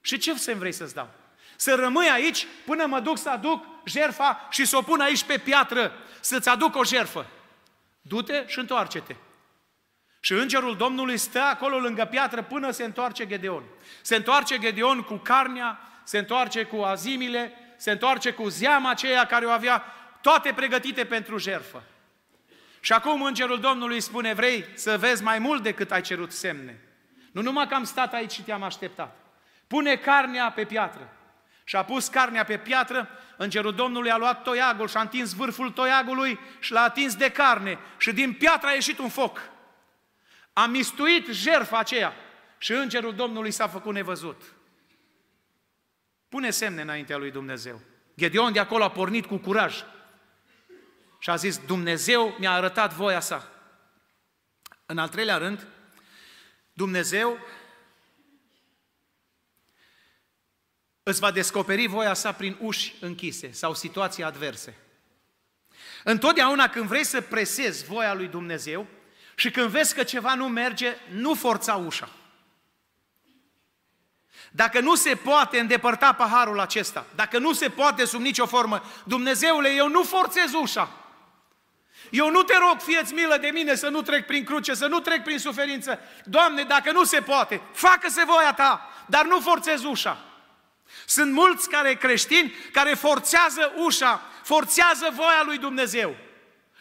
Și ce semn vrei să-ți dau? Să rămâi aici până mă duc să aduc jerfa și să o pun aici pe piatră, să-ți aduc o jerfă. Du-te și întoarce-te. Și îngerul Domnului stă acolo lângă piatră până se întoarce Gedeon. Se întoarce Gedeon cu carnea, se întoarce cu azimile, se întoarce cu zeama aceea care o avea toate pregătite pentru jerfă. Și acum Îngerul Domnului spune, vrei să vezi mai mult decât ai cerut semne. Nu numai că am stat aici și te-am așteptat. Pune carnea pe piatră. Și a pus carnea pe piatră, Îngerul Domnului a luat toiagul și a întins vârful toiagului și l-a atins de carne și din piatră a ieșit un foc. A mistuit jerfa aceea și Îngerul Domnului s-a făcut nevăzut. Pune semne înaintea lui Dumnezeu. Gedeon de acolo a pornit cu curaj și a zis, Dumnezeu mi-a arătat voia sa. În al treilea rând, Dumnezeu îți va descoperi voia sa prin uși închise sau situații adverse. Întotdeauna când vrei să presezi voia lui Dumnezeu și când vezi că ceva nu merge, nu forța ușa. Dacă nu se poate îndepărta paharul acesta, dacă nu se poate sub nicio formă, Dumnezeule, eu nu forțez ușa. Eu nu te rog, fieți milă de mine să nu trec prin cruce, să nu trec prin suferință. Doamne, dacă nu se poate, facă-se voia Ta, dar nu forțez ușa. Sunt mulți care creștini care forțează ușa, forțează voia lui Dumnezeu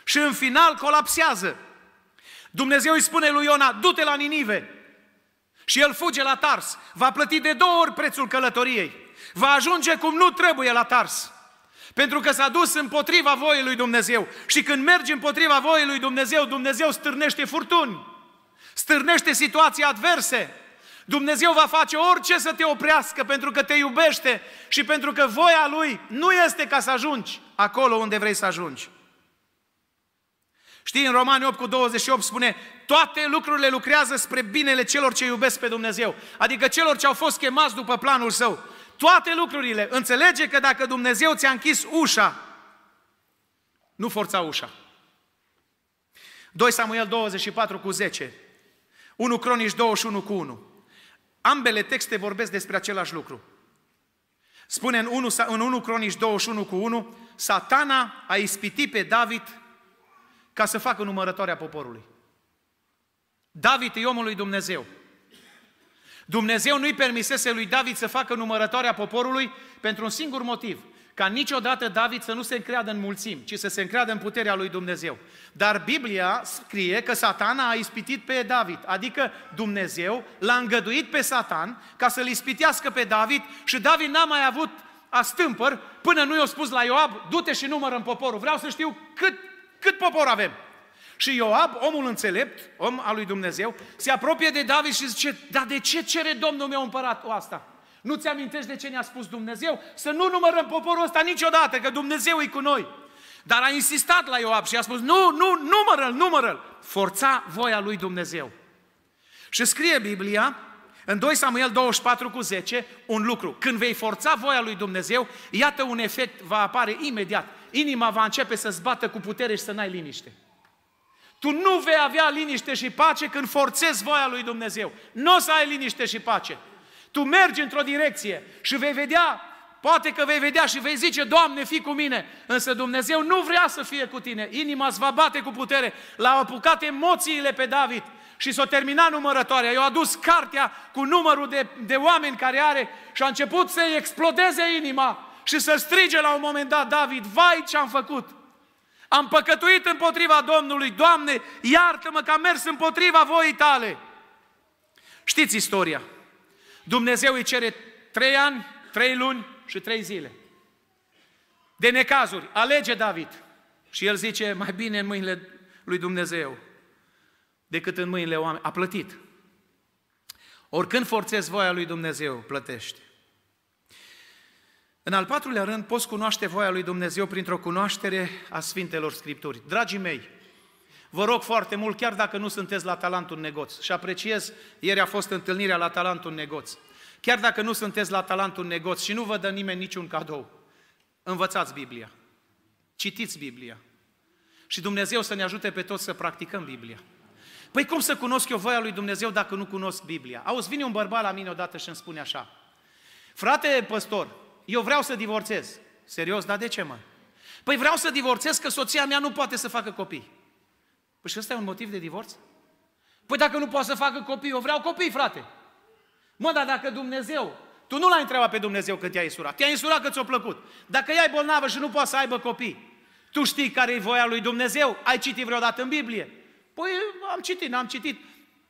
și în final colapsează. Dumnezeu îi spune lui Iona, du-te la Ninive, și el fuge la Tars. Va plăti de două ori prețul călătoriei. Va ajunge cum nu trebuie la Tars. Pentru că s-a dus împotriva voii lui Dumnezeu. Și când mergi împotriva voii lui Dumnezeu, Dumnezeu stârnește furtuni. Stârnește situații adverse. Dumnezeu va face orice să te oprească pentru că te iubește și pentru că voia Lui nu este ca să ajungi acolo unde vrei să ajungi. Știi, în Romani 8 cu 28 spune, toate lucrurile lucrează spre binele celor ce iubesc pe Dumnezeu, adică celor ce au fost chemați după planul Său. Toate lucrurile. Înțelege că dacă Dumnezeu ți-a închis ușa, nu forța ușa. 2 Samuel 24 cu 10, 1 Cronici 21 cu 1. Ambele texte vorbesc despre același lucru. Spune în 1, în 1 Cronici 21 cu 1, satana a ispitit pe David ca să facă numărătoarea poporului. David e omul lui Dumnezeu. Dumnezeu nu-i permisese lui David să facă numărătoarea poporului pentru un singur motiv, ca niciodată David să nu se încreadă în mulțim, ci să se încreadă în puterea lui Dumnezeu. Dar Biblia scrie că satana a ispitit pe David, adică Dumnezeu l-a îngăduit pe satan ca să-l ispitească pe David și David n-a mai avut astâmpăr până nu i-a spus la Ioab, du-te și numără în poporul, vreau să știu cât cât popor avem? Și Ioab, omul înțelept, om al lui Dumnezeu, se apropie de David și zice, dar de ce cere Domnul meu împăratul asta? Nu ți amintești de ce ne-a spus Dumnezeu? Să nu numărăm poporul ăsta niciodată, că Dumnezeu e cu noi. Dar a insistat la Ioab și a spus, nu, nu, numără-l, numără-l. Forța voia lui Dumnezeu. Și scrie Biblia în 2 Samuel 24 cu 10, un lucru. Când vei forța voia lui Dumnezeu, iată un efect va apare imediat. Inima va începe să-ți bată cu putere și să n-ai liniște. Tu nu vei avea liniște și pace când forțezi voia lui Dumnezeu. Nu o să ai liniște și pace. Tu mergi într-o direcție și vei vedea, poate că vei vedea și vei zice, Doamne, fii cu mine. Însă Dumnezeu nu vrea să fie cu tine. Inima îți va bate cu putere. L-au apucat emoțiile pe David. Și s-a terminat numărătoarea. Eu a adus cartea cu numărul de, de oameni care are și a început să-i explodeze inima și să strige la un moment dat David, vai ce am făcut! Am păcătuit împotriva Domnului, Doamne, iartă-mă că am mers împotriva voii tale. Știți istoria. Dumnezeu îi cere trei ani, trei luni și trei zile. De necazuri, alege David. Și el zice, mai bine în mâinile lui Dumnezeu decât în mâinile oamenilor. A plătit. Oricând forțezi voia lui Dumnezeu, plătește. În al patrulea rând, poți cunoaște voia lui Dumnezeu printr-o cunoaștere a Sfintelor Scripturi. Dragii mei, vă rog foarte mult, chiar dacă nu sunteți la talentul negoț, și apreciez, ieri a fost întâlnirea la talentul negoț, chiar dacă nu sunteți la talentul negoț și nu vă dă nimeni niciun cadou, învățați Biblia, citiți Biblia și Dumnezeu să ne ajute pe toți să practicăm Biblia. Păi cum să cunosc eu voia lui Dumnezeu dacă nu cunosc Biblia? Auzi, vine un bărbat la mine odată și îmi spune așa, frate păstor, eu vreau să divorțez. Serios, dar de ce mă? Păi vreau să divorțez că soția mea nu poate să facă copii. Păi și ăsta e un motiv de divorț? Păi dacă nu poate să facă copii, eu vreau copii, frate. Mă, dar dacă Dumnezeu, tu nu l-ai întrebat pe Dumnezeu când te-a insurat, te-a insurat că ți-a plăcut. Dacă ea e bolnavă și nu poate să aibă copii, tu știi care e voia lui Dumnezeu? Ai citit vreodată în Biblie? Păi am citit, n-am citit.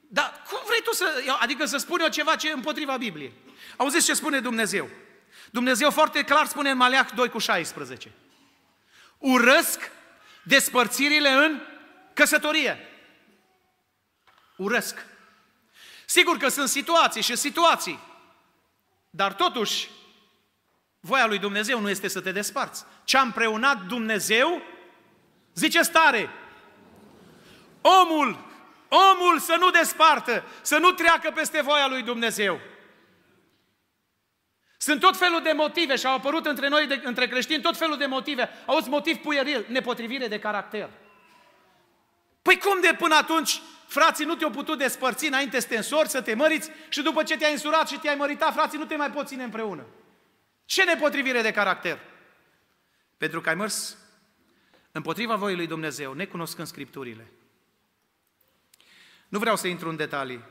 Dar cum vrei tu să... Adică să spun eu ceva ce e împotriva Bibliei. Auziți ce spune Dumnezeu? Dumnezeu foarte clar spune în Maleac 2 cu 16. Urăsc despărțirile în căsătorie. Urăsc. Sigur că sunt situații și situații, dar totuși voia lui Dumnezeu nu este să te desparți. Ce a împreunat Dumnezeu, zice stare, omul, omul să nu despartă, să nu treacă peste voia lui Dumnezeu. Sunt tot felul de motive și au apărut între noi, de, între creștini, tot felul de motive. Auzi, motiv puieril, nepotrivire de caracter. Păi cum de până atunci, frații, nu te-au putut despărți înainte să te însori, să te măriți și după ce te-ai însurat și te-ai măritat, frații, nu te mai poți ține împreună? Ce nepotrivire de caracter? Pentru că ai mers împotriva voii lui Dumnezeu, necunoscând Scripturile. Nu vreau să intru în detalii.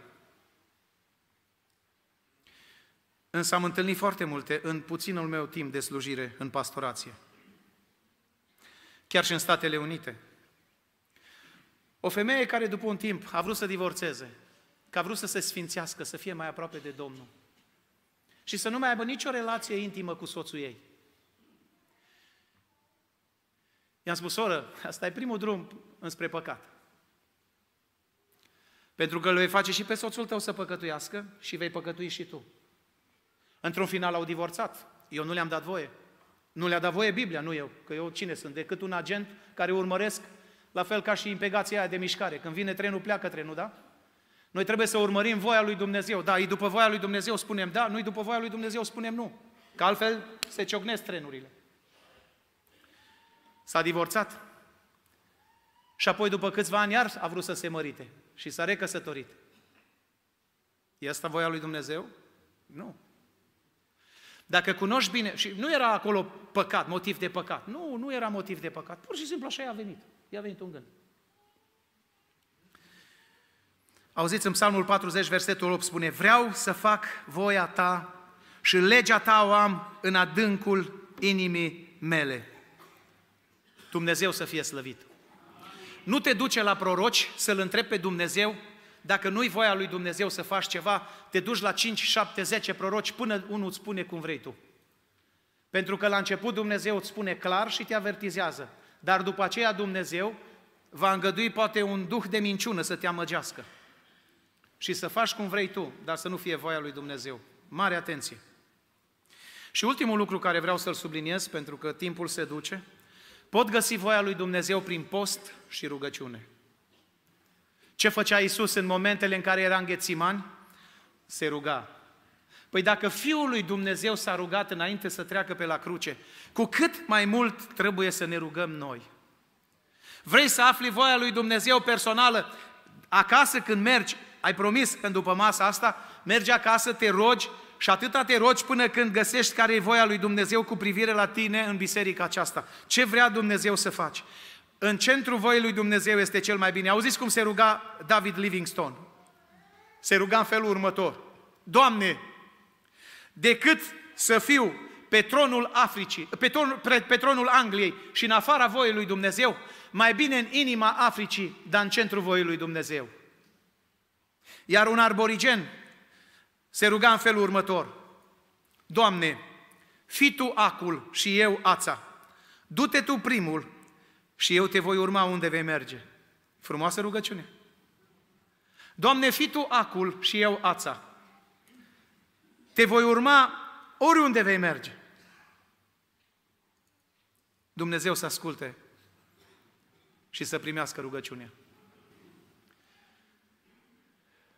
Însă am întâlnit foarte multe în puținul meu timp de slujire în pastorație. Chiar și în Statele Unite. O femeie care după un timp a vrut să divorțeze, că a vrut să se sfințească, să fie mai aproape de Domnul și să nu mai aibă nicio relație intimă cu soțul ei. I-am spus, soră, asta e primul drum înspre păcat. Pentru că îl vei face și pe soțul tău să păcătuiască și vei păcătui și tu. Într-un final au divorțat. Eu nu le-am dat voie. Nu le-a dat voie Biblia, nu eu, că eu cine sunt, decât un agent care urmăresc, la fel ca și impegația aia de mișcare. Când vine trenul, pleacă trenul, da? Noi trebuie să urmărim voia lui Dumnezeu. Da, e după voia lui Dumnezeu, spunem da, nu e după voia lui Dumnezeu, spunem nu. Că altfel se ciocnesc trenurile. S-a divorțat. Și apoi, după câțiva ani, iar a vrut să se mărite și s-a recăsătorit. E asta voia lui Dumnezeu? Nu. Dacă cunoști bine, și nu era acolo păcat, motiv de păcat. Nu, nu era motiv de păcat. Pur și simplu așa i-a venit. I-a venit un gând. Auziți, în Psalmul 40, versetul 8 spune, Vreau să fac voia ta și legea ta o am în adâncul inimii mele. Dumnezeu să fie slăvit nu te duce la proroci să-L întrebi pe Dumnezeu dacă nu-i voia lui Dumnezeu să faci ceva, te duci la 5, 7, 10 proroci până unul îți spune cum vrei tu. Pentru că la început Dumnezeu îți spune clar și te avertizează, dar după aceea Dumnezeu va îngădui poate un duh de minciună să te amăgească și să faci cum vrei tu, dar să nu fie voia lui Dumnezeu. Mare atenție! Și ultimul lucru care vreau să-l subliniez, pentru că timpul se duce, pot găsi voia lui Dumnezeu prin post și rugăciune. Ce făcea Isus în momentele în care era în Ghețiman? Se ruga. Păi dacă Fiul lui Dumnezeu s-a rugat înainte să treacă pe la cruce, cu cât mai mult trebuie să ne rugăm noi. Vrei să afli voia lui Dumnezeu personală? Acasă când mergi, ai promis că după masa asta mergi acasă, te rogi și atâta te rogi până când găsești care e voia lui Dumnezeu cu privire la tine în biserica aceasta. Ce vrea Dumnezeu să faci? În centrul voii lui Dumnezeu este cel mai bine. Auziți cum se ruga David Livingstone? Se ruga în felul următor. Doamne, decât să fiu pe tronul Africii, pe, tron, pe, pe tronul Angliei și în afara voii lui Dumnezeu, mai bine în inima Africii, dar în centrul voii lui Dumnezeu. Iar un arborigen se ruga în felul următor. Doamne, fi Tu acul și eu ața. Du-te Tu primul și eu te voi urma unde vei merge. Frumoasă rugăciune. Doamne, fi Tu acul și eu ața. Te voi urma oriunde vei merge. Dumnezeu să asculte și să primească rugăciunea.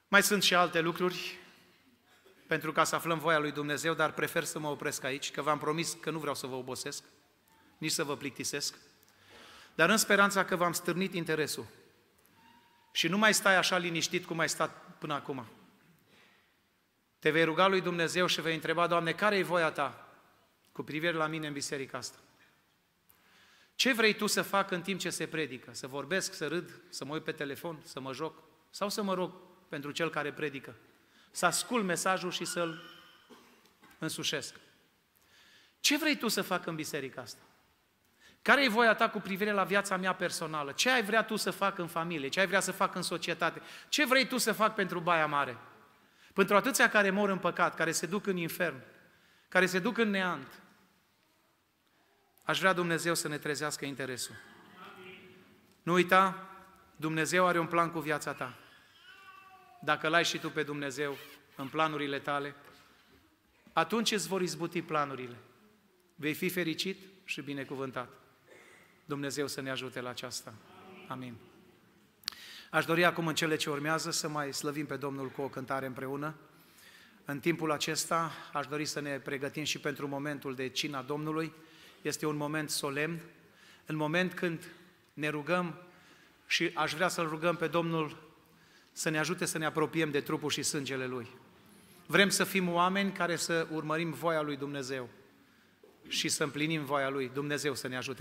Mai sunt și alte lucruri pentru ca să aflăm voia lui Dumnezeu, dar prefer să mă opresc aici, că v-am promis că nu vreau să vă obosesc, nici să vă plictisesc, dar în speranța că v-am stârnit interesul și nu mai stai așa liniștit cum ai stat până acum. Te vei ruga lui Dumnezeu și vei întreba, Doamne, care e voia ta cu privire la mine în biserica asta? Ce vrei tu să fac în timp ce se predică? Să vorbesc, să râd, să mă uit pe telefon, să mă joc? Sau să mă rog pentru cel care predică? să ascult mesajul și să-l însușesc. Ce vrei tu să fac în biserica asta? Care e voia ta cu privire la viața mea personală? Ce ai vrea tu să fac în familie? Ce ai vrea să fac în societate? Ce vrei tu să fac pentru Baia Mare? Pentru atâția care mor în păcat, care se duc în infern, care se duc în neant, aș vrea Dumnezeu să ne trezească interesul. Nu uita, Dumnezeu are un plan cu viața ta dacă l-ai și tu pe Dumnezeu în planurile tale, atunci îți vor izbuti planurile. Vei fi fericit și binecuvântat. Dumnezeu să ne ajute la aceasta. Amin. Aș dori acum în cele ce urmează să mai slăvim pe Domnul cu o cântare împreună. În timpul acesta aș dori să ne pregătim și pentru momentul de cina Domnului. Este un moment solemn, în moment când ne rugăm și aș vrea să-L rugăm pe Domnul să ne ajute să ne apropiem de trupul și sângele Lui. Vrem să fim oameni care să urmărim voia Lui Dumnezeu și să împlinim voia Lui. Dumnezeu să ne ajute.